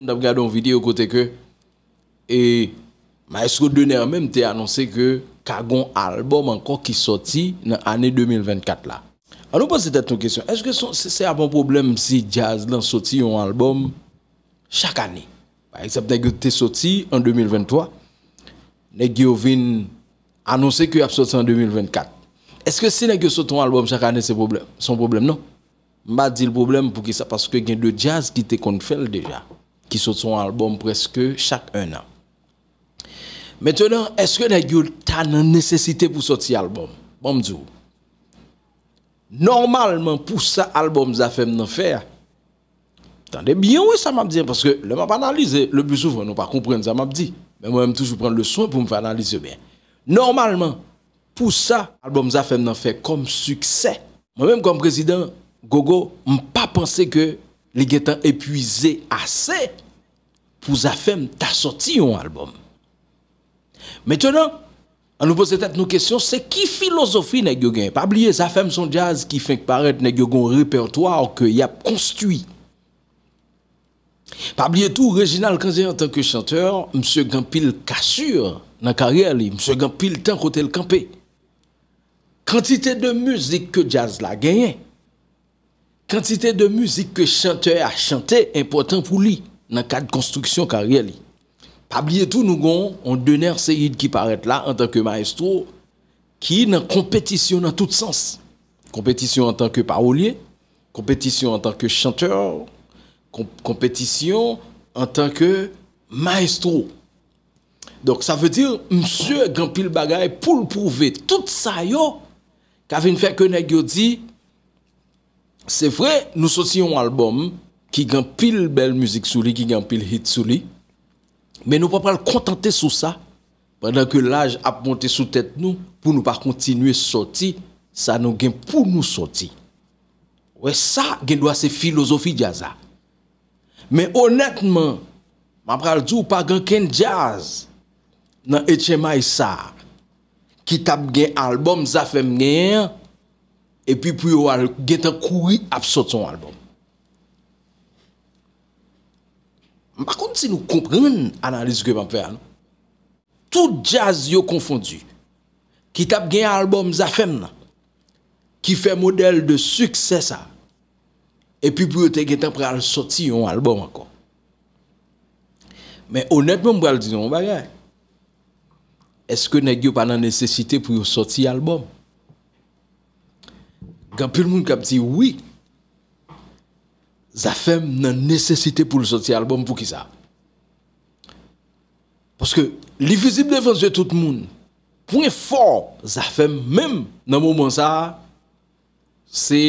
Ndap gade yon video kote ke E ma esko dener menm te anonsen ke Kagon albom ankon ki soti nan ane 2024 la Anon panse tete ton kesyon Eske se a bon problem si jazz lan soti yon albom Chak ane Eksepte gen te soti an 2023 Ne gyo vin anonsen ke ap soti an 2024 Eske se ne gyo soti yon albom chak ane se problem Son problem non Ma di l problem pou ki sa Paske gen de jazz ki te kon fel deja qui sort son album presque chaque un an. Maintenant, est-ce que les gens ont nécessité pour sortir l'album Bon, je Normalement, pour ça, l'album, ça fait faire. Attendez bien, oui, ça m'a dit, parce que le m'a analysé, le plus souvent, nous pas comprendre ça m'a dit. Mais moi-même, toujours prendre le soin pour me analyser bien. Normalement, pour ça, l'album, ça fait faire comme succès. Moi-même, comme président, Gogo, je pas pensé que les étaient épuisé assez pour Zafem, t'a sorti un album. Maintenant, on nous pose peut-être nos questions, c'est qui philosophie nest guin Pas oublier Zafem son jazz qui fait paraître nest un répertoire que y a construit. Pas oublier tout Reginald Kanzé en tant que chanteur, monsieur Gampil cassure dans la carrière, monsieur Gampil temps côté le campé. Quantité de musique que jazz l'a gagné. Quantité de musique que chanteur a chanté important pour lui dans le cadre de construction carrière. Pas oublier tout, nous avons un donneur qui paraît là en tant que maestro, qui est compétition dans tout sens. Compétition en tant que parolier, compétition en tant que chanteur, compétition en tant que maestro. Donc ça veut dire, monsieur Gampil Bagay, pour le prouver, tout ça, yo, qu'a fait que Negio dit, c'est vrai, nous sortions un album, ki gen pil bel müzik sou li, ki gen pil hit sou li, men nou pa pral kontante sou sa, pwèdèn ke l'aj ap monte sou tèt nou, pou nou pa kontinwe soti, sa nou gen pou nou soti. Wè sa gen lwa se filozofi jaza. Men honèt men, ma pral djou pa gen ken jaz, nan etche may sa, ki tap gen albom zafem nye, epi pou yo al gen tan koui ap sot son albom. Makon si nou kompremen analize ke mam fè an, tout jazz yo konfondu, ki tap gen albom zafen nan, ki fè model de suksesan, e pi pou yo te gen tempre al soti yon albom an kon. Men onetmen mbwa l di nan mbwa gen, eske neg yo panan nesesite pou yo soti albom? Gan pil moun kap ti wik, zafem nan nesesite pou l soti alboum pou ki sa. Poske li vizib lefansye tout moun, pou en for zafem menm nan mou moun sa, se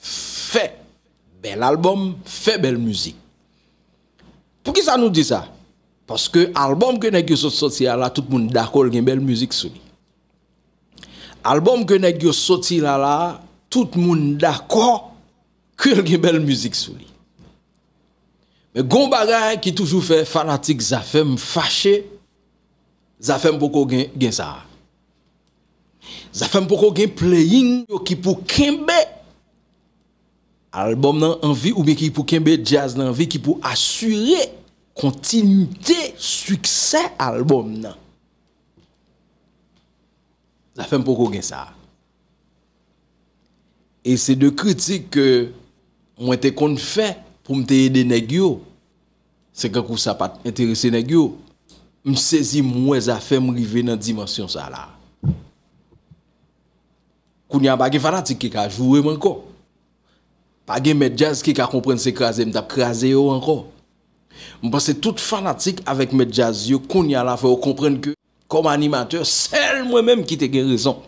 fe bel alboum, fe bel mouzik. Pou ki sa nou di sa? Poske alboum ke nek yo soti ala, tout moun dakol gen bel mouzik souli. Alboum ke nek yo soti ala, tout moun dakol, kwen gen bel müzik sou li. Mè goun bagay ki toujou fè fanatik zafè m fachè, zafè m pou kò gen gen sa. Zafè m pou kò gen playin yo ki pou kèmbe albòm nan anvi ou mè ki pou kèmbe jazz nan anvi ki pou asyre kontinite, suksè albòm nan. Zafè m pou kò gen sa. E se de kritik ke Mwen te kon fè pou mte yede neg yo. Se gen kou sa pat interese neg yo. Mwen sezi mwen wè zafè mwen rive nan dimensyon sa la. Koun ya bagè fanatik ki ka jwouwe mwen ko. Bagè med jazz ki ka kompren se krasè mwen tap krasè yo anko. Mwen basè tout fanatik avèk med jazz yo. Koun ya la fè o kompren ke kom animateur sel mwen mèm ki te gen rezon.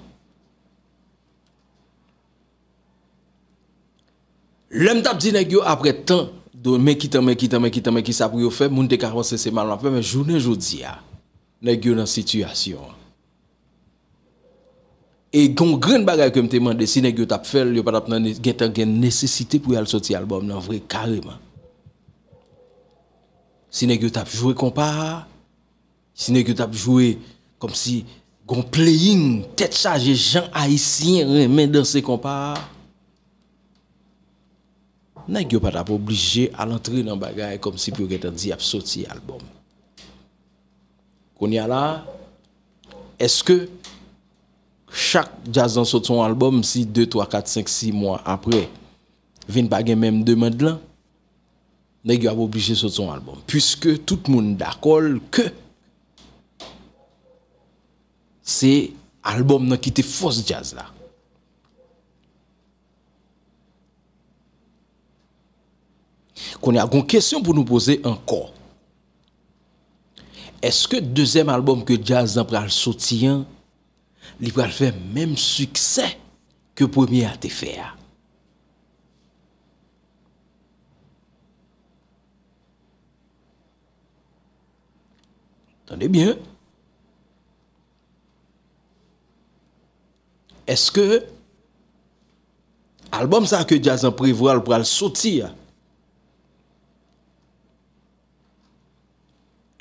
Lèm tap di nè gyo apre tan do men ki tan, men ki tan, men ki tan, men ki sa pou yo fe, moun te karman se seman anpe, men jounen joudi a, nè gyo nan sityasyon. E gong gren bagay ke mte mande, si nè gyo tap fel, yo patap nan gen tan gen nesesite pou yal soti albom nan vre kareman. Si nè gyo tap jwe kompa, si nè gyo tap jwe komsi gong pleyin, tet chaje, jan aisyen, men danse kompa. Nèk yo pat ap oblije al entri nan bagay Kom si pyo gen tan di ap soti albom Koun ya la Eske Chak jazz dan soti son albom Si 2, 3, 4, 5, 6 mwa apre Vin bagen menm de med lan Nèk yo ap oblije soti son albom Piske tout moun dakol ke Se albom nan kite fos jazz la Qu'on a une question pour nous poser encore. Est-ce que deuxième album que Jazz a sortir, il va faire même succès que premier a été faire? Attendez bien. Est-ce que album ça que Jazz a prévoit pour le sortir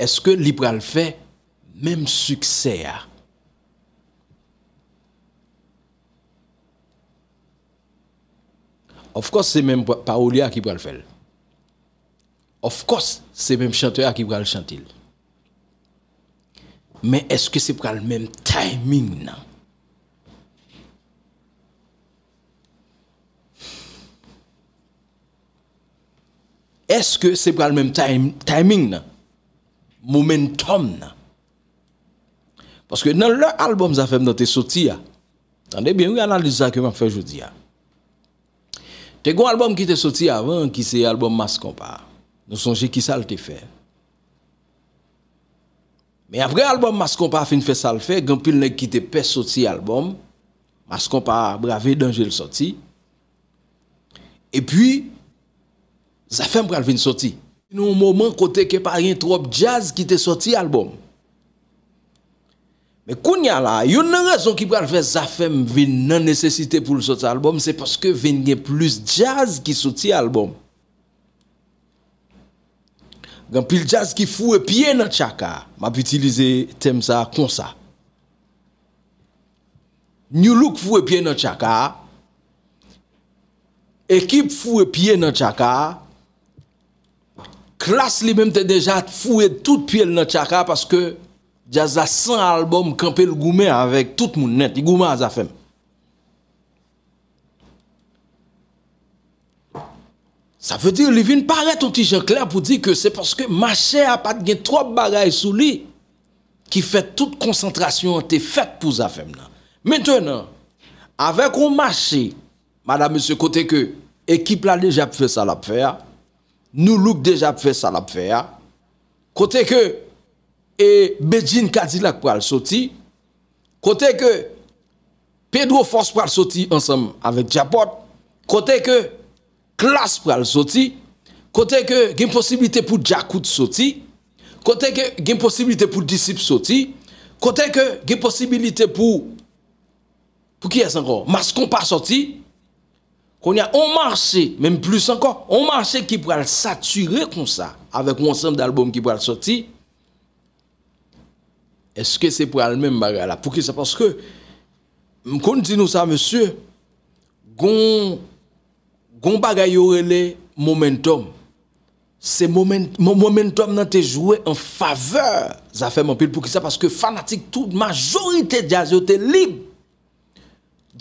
Eske li pral fè mèm suksè a? Ofkos se mèm paouli a ki pral fèl? Ofkos se mèm chante a ki pral chantil? Mè eske se pral mèm taiming nan? Eske se pral mèm taiming nan? Moumen tom nan. Paske nan lè albom zafèm nan te soti a. Tande bien ou yon analize a keman fè jodi a. Te gwen albom ki te soti avan ki se albom mas kompa. Nou sonje ki sal te fè. Me avre albom mas kompa fin fè sal fè. Gwempil nek ki te pè soti albom. Mas kompa bravé dan jè l soti. E pwi zafèm bravé l soti. E pwi zafèm bravé nan jè l soti. Nou mouman kote ke pa yon trop jazz ki te soti albom. Me kounya la, yon nan razon ki pa alve zafem vin nan nesesite pou l soti albom, se paske vin gen plus jazz ki soti albom. Gan pil jazz ki fwe piye nan chaka, ma pi utilize tem sa kon sa. Nyoulouk fwe piye nan chaka, ekip fwe piye nan chaka, klas li mèm te deja fouè tout pièl nan tchaka paske dja za san albom kèmpe l goumè avèk tout moun net i goumè an zafèm. Sa fè di, Livin, parè ton ti jen klèr pou di kè se paske machè apat gen trop bagay sou li ki fè tout koncentrasyon te fèk pou zafèm nan. Mèntwè nan, avèk ou machè madame se kote kè ekip la deja pou fè salap fè a Nou loup deja pwe salap pwe ya Kote ke E bedjin kadilak pwe al soti Kote ke Pedro fos pwe al soti Ensem avet djapot Kote ke Klas pwe al soti Kote ke gen posibilite pou djakout soti Kote ke gen posibilite pou disip soti Kote ke gen posibilite pou Pou ki es ango Maskon pa soti qu'on a un marché, même plus encore, un marché qui pourrait le saturer comme ça, avec un ensemble d'albums qui pourra le sortir. Est-ce que c'est pour le même bagarre là Pour qui ça Parce que, quand dit nous ça, monsieur, gon, gon bagay le momentum. C'est moment, momentum est joué en faveur. Ça fait mon pile pour qui ça Parce que fanatique, toute majorité de jazz, libre.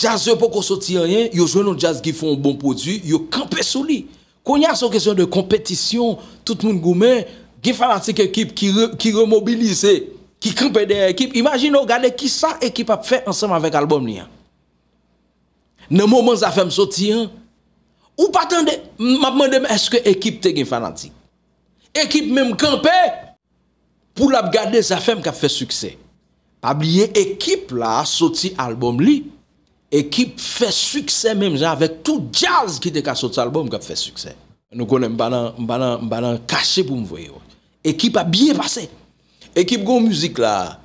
jaz yo pou kon soti an yen, yo jwen nou jaz ki fon bon prodwi, yo kampe sou li. Kon ya sou kesyon de kompetisyon, tout moun goumen, gen fanatik ekip ki remobilise, ki kampe de ekip, imagino gade ki sa ekip ap fe ansam avèk albom li an. Nè mouman zafèm soti an, ou patande, mab mwande mè eske ekip te gen fanatik. Ekip mèm kampe, pou lap gade zafèm kap fe suksè. Pabliye ekip la, soti albom li, Équipe fait succès même avec tout jazz qui était sur cet album qui a fait succès. Nous connaissons un ballon caché pour me voir. Équipe a bien passé. Équipe go musique là.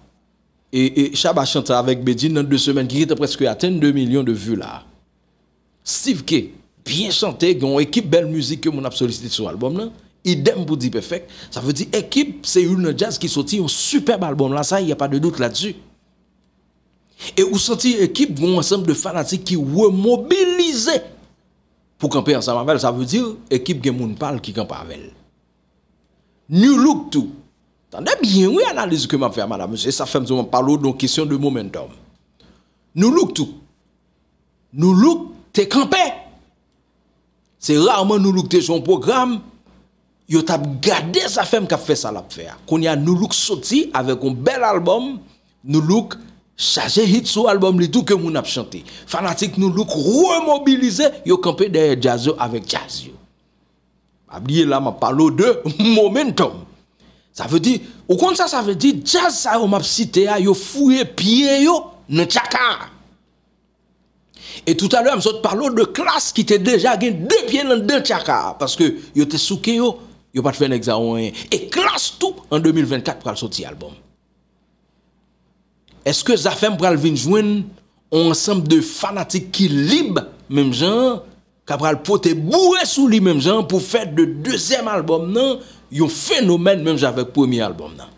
Et, et Chaba chante avec Bedin dans deux semaines qui était presque atteint 2 millions de vues là. Steve K, bien chanté, une équipe belle musique que mon a sollicité sur l'album là. Idem pour dire perfect. Ça veut dire équipe, c'est une jazz qui sortit un superbe album là. Ça, il n'y a pas de doute là-dessus. Et vous sentez équipe, un ensemble de fanatiques qui remobilisent pour camper ensemble avec elle. Ça veut dire équipe qui parle qui campe avec elle. Nous look tout. Tendez bien, oui, analyse que m'a fait, madame, monsieur. Ça fait parler Donc question de momentum. Nous look tout. nous look, t'es campé. C'est rarement nous look son programme. Yo t'a gardé sa femme qui a fait ça la faire. Qu'on a nous look sorti avec un bel album. Nous look Saje hit sou albom li tou ke moun ap chante. Fanatik nou louk remobilize yo kempe derye jazyo avek jazyo. Abdiye la ma palo de momentum. Sa ve di, okon sa sa ve di, jaz sa yo map site a yo fouye piye yo nan chaka. Et tout a lè am sote palo de klas ki te deja gen depye nan dan chaka. Paske yo te souke yo, yo pat fe nèk za ouen. Et klas tou an 2024 pral soti albom. Eske zafem pral vin jwen On ansam de fanatik ki lib Mem jan Kap pral pote bou esou li mem jan Pou fet de dezem albom nan Yon fenomen mem jan vek pomi albom nan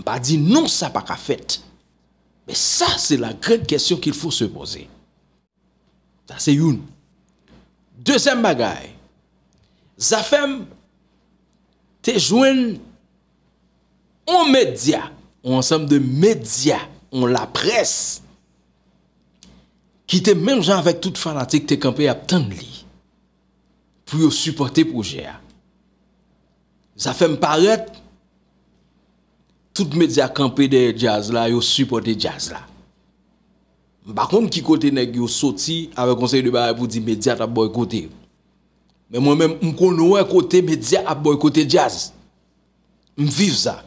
Mpa di non sa pa ka fet Be sa se la gred kesyon Ki l fo se pose Sa se yon Dezem bagay Zafem Te jwen On media On ansam de media On l'apres. Ki te menj anvek tout fanatik te kampe ap tan li. Pou yo supporte pou je a. Za fe m paret. Tout media kampe de jazz la yo supporte jazz la. M bakon ki kote nek yo soti avek konsey de bari pou di media ap boykote. Men mwen men m kono wè kote media ap boykote jazz. M viv za.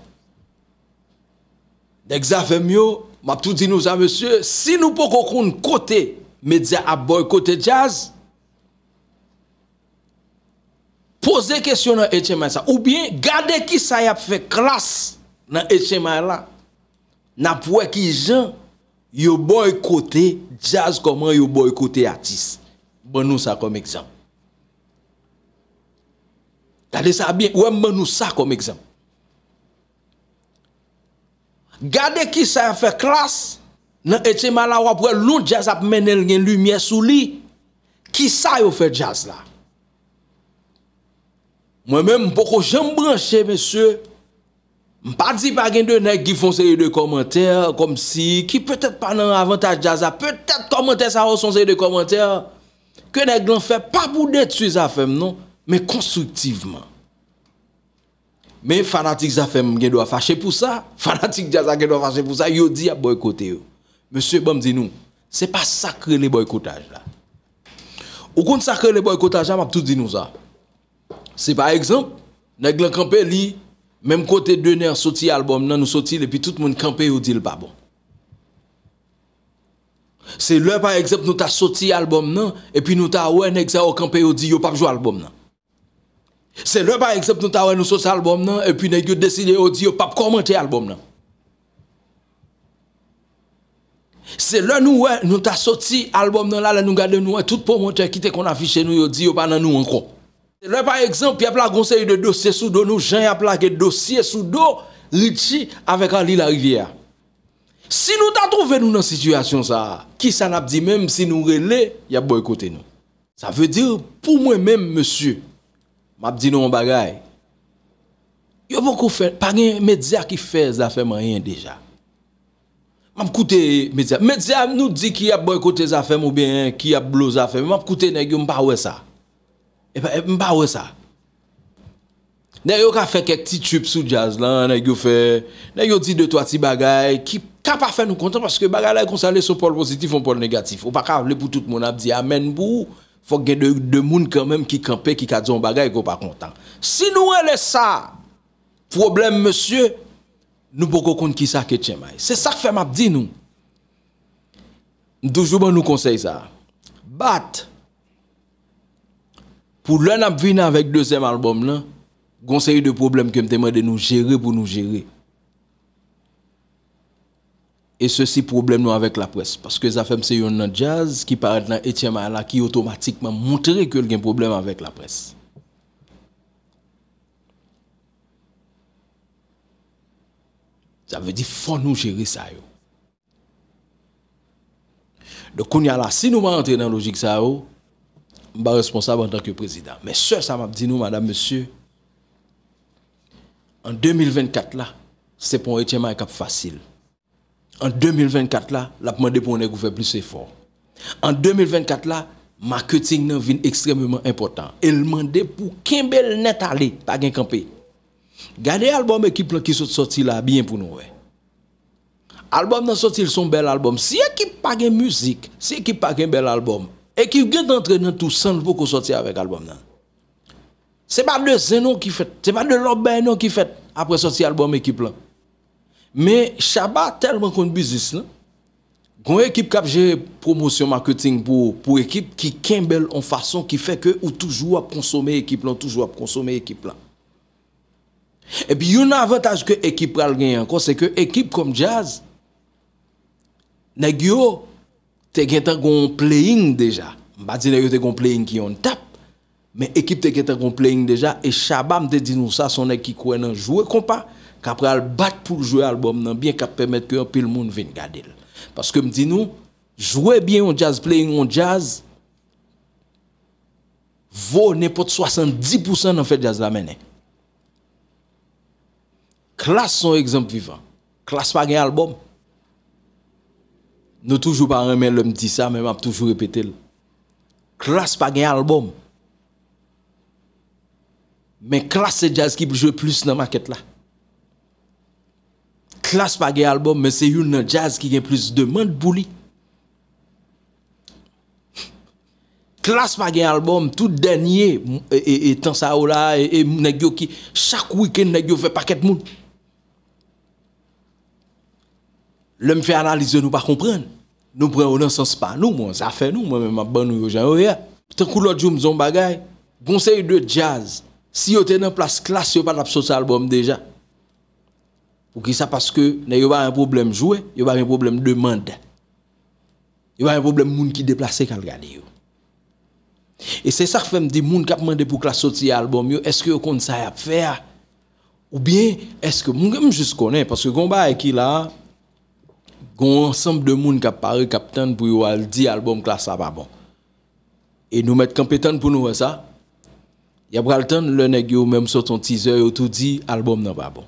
Nek za fe m yo... Mab tout di nou zan, monsye, si nou pou koukoun kote medze ap boykote jazz, pose kesyon nan etche man sa. Ou bien, gade ki sa yap fe klas nan etche man la, nap wè ki jen yo boykote jazz koman yo boykote atis. Mwen nou sa kom ekzamp. Gade sa, wè mwen nou sa kom ekzamp. Gade ki sa yon fè klas, nan ete malawap wè loun jazz ap menel gen lumiè sou li, ki sa yon fè jazz la. Mwen mè mpoko jen mbranche, mwen sè, mpati bagen dè nèk gifonsè yon de komentèr, kom si ki pètèt pa nan avantaj jazz la, pètèt komentèr sa wosonsè yon de komentèr, kè nèk lan fè pa boudè tsè yon zafèm non, mè konstruktiveman. Men fanatik zafem gen do a fache pou sa, fanatik dja zake gen do a fache pou sa, yo di a boykote yo. Monsie bom di nou, se pa sakre le boykotaj la. Ou kon sakre le boykotaj la, map tout di nou sa. Se pa ekzamp, neg lankanpe li, menm kote dener soti albom nan, nou soti le, pi tout moun kante yo di lpa bon. Se lè pa ekzamp nou ta soti albom nan, e pi nou ta wè neg zè o kante yo di yo papjwa albom nan. Se lè pa eksept nou ta wè nou soti albòm nan, epi nek yo deside yo diyo pap komante albòm nan. Se lè nou wè nou ta soti albòm nan la, lè nou gade nou wè tout pou mwote kite kon afiche nou yo diyo pa nan nou wankon. Se lè pa eksept, pi ap la gonseye de dosye sou do nou, jan ap la ge dosye sou do, li chi avèk an li la rivière. Si nou ta trove nou nan sitwasyon sa, ki san ap di mèm, si nou re lè, yap boykote nou. Sa vè dir pou mwen mèm, mèsyou, M ap di nou m bagay. Yo pou kou fè, pa gen medya ki fè zafèm an yon deja. M ap koute medya. Medya nou di ki ap boykote zafèm ou bien ki ap blou zafèm. M ap koute negyo m pa wè sa. M e pa e, wè sa. Nè yo ka fè kek ti tchup sou jazz lan negyo fè. Nè yo di de toi ti bagay. Ki ka pa fè nou konten. Paske bagay la yon konsale sou pol pozitif ou pol negatif. Ou pa ka avle pou tout moun ap di amen pou. Fok gen de moun kamem ki kampe, ki kadzon bagay, ko pa kontan. Si nou elè sa, probleme monsye, nou pou kon kon ki sa ke tsemay. Se sa k fè map di nou. Ndoujouman nou konsey sa. Bat, pou lè nap vin avèk dezem albom lan, konsey de probleme kem teman de nou jere pou nou jere. Et ceci problème nous avec la presse. Parce que ça fait c'est un jazz qui paraît dans Etienne Mala qui automatiquement montre qu'il y a un problème avec la presse. Ça veut dire faut nous gérer ça. Yo. Donc, y si nous rentrons dans la logique, ça, je suis responsable en tant que président. Mais ce, ça m'a dit, nous, madame, monsieur, en 2024, là, c'est pour Etienne Mala facile en 2024 là, la demande pour nous faire plus effort. En 2024 là, marketing est extrêmement important. Elle demande pour qu'elle net aller, pas gain camper. Gardez album équipe qui sont sorti là bien pour nous. Album est sorti son bel album. Si équipe pas de musique, si équipe pas gain bel album, qui qui d'entrer dans tout pour sortir avec l'album. Ce C'est pas de Zeno qui fait, c'est pas de qui fait après sortir l'album équipe Men shaba telman kon bizis nan, kon ekip kapje promosyon marketing pou ekip, ki kembel an fason ki feke ou toujou ap konsome ekip lan, toujou ap konsome ekip lan. E pi yon avataj ke ekip pral gen yon kon, se ke ekip kon jazz, negyo te gen ten kon playin deja. Mba di negyo te gen kon playin ki yon tap, men ekip te gen ten kon playin deja, e shaba mte di nou sa son ekip kwen nan jowe kompa, après elle bat pour jouer album non bien qu'à permettre que le monde vienne garder parce que me dit nous jouer bien au jazz playing en jazz vaut n'importe 70% en fait jazz la mener hein. classe son exemple vivant classe pas un album nous toujours pas remettre le dit ça mais m'a toujours répété classe pas un album mais classe jazz qui joue plus dans maquette là Klas pa gen albom men se youn nan jazz ki gen plus de man pou li. Klas pa gen albom tout denye, etan e, e, sa ou la, etan sa ou la, chak wiken nan yo fe paket moun. Lèm fe analize nou pa komprende. Nou prene ou nan sens pa nou, mwen sa fe nou, mwen mwen mwen ban nou yo jan. Ou oh ya, pou tenkou lòt joun mzon bagay, gonsey de jazz, si yo tenen plas klas, yo pa napsos albom deja. Ou ça parce que il n'y a pas un problème jouer, il y a pas un problème demande. Il y a pas un problème monde qui déplacer quand regarde. Et c'est ça que fait me dire gens qui demandé pour classe sortir album est-ce que vous ça à faire ou bien est-ce que même juste connais parce que combat qui là un ensemble de monde qui apparaît capitaine pour dire album classe ça pas bon. Et nous mettre compétents, pour nous voir ça. Il y a pas le temps le nèg même sur ton teaser et tout dit album n'est pas bon.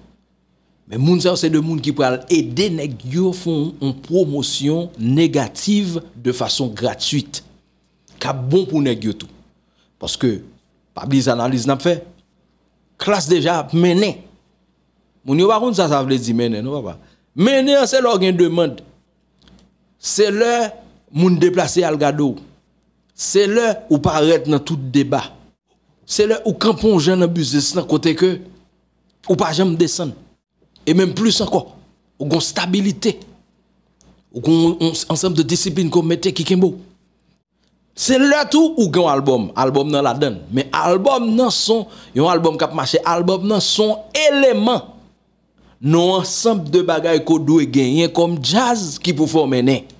Men moun san se de moun ki pral ede nek yo foun an promosyon negatif de fason gratuite. Ka bon pou nek yo tou. Paske, pa bliz analiz nan fe, klas deja menen. Moun yo wakoun sa sa vle di menen, nou wap wap. Menen an se lor gen deman. Se lor moun deplase al gado. Se lor ou pa ret nan tout deba. Se lor ou kampon jen nan buz es nan kote ke. Ou pa jen m desan. E menm plus anko, ou goun stabilite, ou goun ansanp de disipine kon mette kikimbo. Se lato ou goun albom, albom nan la den, men albom nan son, yon albom kap mache, albom nan son eleman, nan ansanp de bagay kon dwe genyen kon jazz ki pouforme nen.